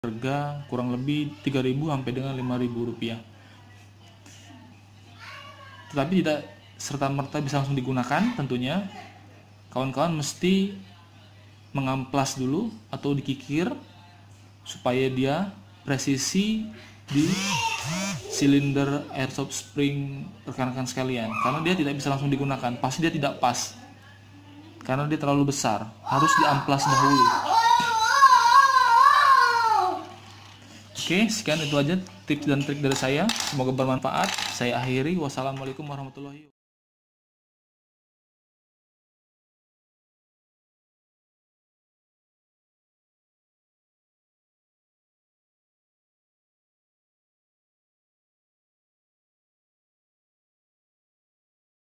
harga kurang lebih 3.000 sampai dengan 5.000 rupiah tetapi tidak serta merta bisa langsung digunakan tentunya kawan-kawan mesti mengamplas dulu atau dikikir supaya dia presisi di silinder airsoft spring rekan-rekan sekalian karena dia tidak bisa langsung digunakan pasti dia tidak pas karena dia terlalu besar harus diamplas dahulu Oke, sekian itu aja tips dan trik dari saya. Semoga bermanfaat. Saya akhiri. Wassalamualaikum warahmatullahi wabarakatuh.